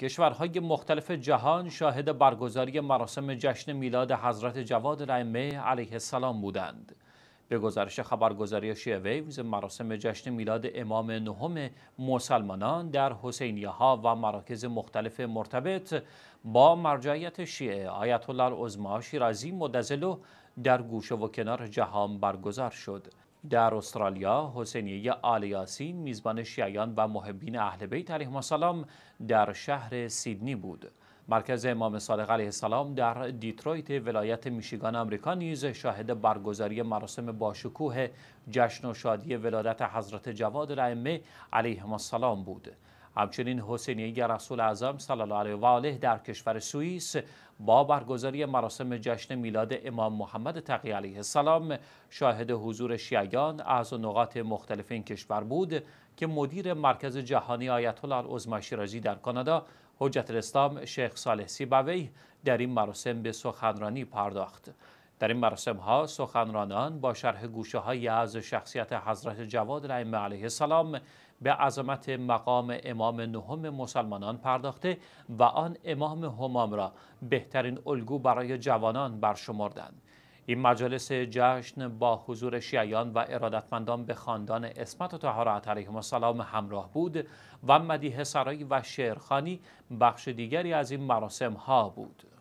کشورهای مختلف جهان شاهد برگزاری مراسم جشن میلاد حضرت جواد رعیمه علیه السلام بودند. به گزارش خبرگزاری ویوز مراسم جشن میلاد امام نهم مسلمانان در حسینیه ها و مراکز مختلف مرتبط با مرجعیت شیعه آیت الله العظما شیرازی مدزلو در گوشه و کنار جهان برگزار شد. در استرالیا حسینیه آل یاسین میزبان شیعیان و محبین اهل بیت علیهم السلام در شهر سیدنی بود مرکز امام صادق علیه السلام در دیترویت ولایت میشیگان آمریکا نیز شاهد برگزاری مراسم باشکوه جشن و شادی ولادت حضرت جواد الائمه علیهم السلام بود همچنین حسینیه رسول اعظم صلی الله علیه و آله در کشور سوئیس با برگزاری مراسم جشن میلاد امام محمد تقی علیه السلام شاهد حضور شیعیان از نقاط مختلف این کشور بود که مدیر مرکز جهانی آیت الله العظما شیرازی در کانادا حجت الاسلام شیخ صالح سیبوی در این مراسم به سخنرانی پرداخت در این مراسم ها سخنرانان با شرح گوشه های از شخصیت حضرت جواد الائمه علیه السلام به عظمت مقام امام نهم مسلمانان پرداخته و آن امام همام را بهترین الگو برای جوانان برشمردند این مجالس جشن با حضور شیعیان و ارادتمندان به خاندان اسمت و طهارت علیهم السلام همراه بود و مدیه سرایی و شعرخانی بخش دیگری از این مراسم ها بود